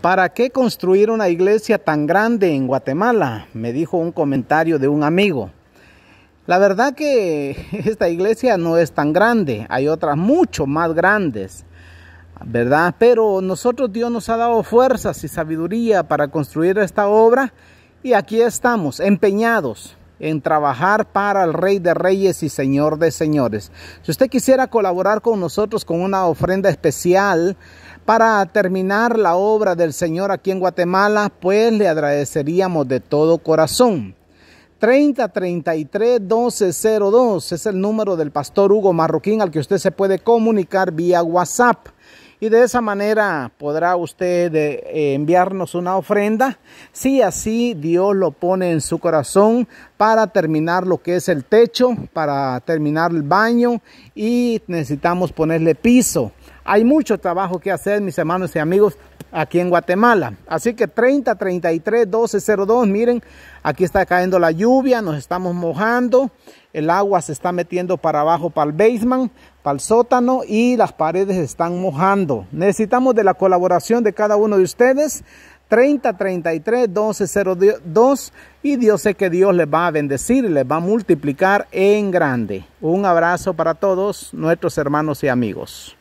¿Para qué construir una iglesia tan grande en Guatemala? Me dijo un comentario de un amigo. La verdad que esta iglesia no es tan grande, hay otras mucho más grandes, ¿verdad? Pero nosotros Dios nos ha dado fuerzas y sabiduría para construir esta obra y aquí estamos, empeñados en trabajar para el Rey de Reyes y Señor de Señores. Si usted quisiera colaborar con nosotros con una ofrenda especial para terminar la obra del Señor aquí en Guatemala, pues le agradeceríamos de todo corazón. 3033 1202 es el número del pastor Hugo Marroquín al que usted se puede comunicar vía WhatsApp y de esa manera podrá usted eh, enviarnos una ofrenda si así Dios lo pone en su corazón para terminar lo que es el techo, para terminar el baño y necesitamos ponerle piso. Hay mucho trabajo que hacer, mis hermanos y amigos aquí en Guatemala. Así que 30, 33, miren, aquí está cayendo la lluvia, nos estamos mojando, el agua se está metiendo para abajo, para el basement, para el sótano y las paredes están mojando. Necesitamos de la colaboración de cada uno de ustedes. 30 33 y Dios sé que Dios les va a bendecir y les va a multiplicar en grande. Un abrazo para todos nuestros hermanos y amigos.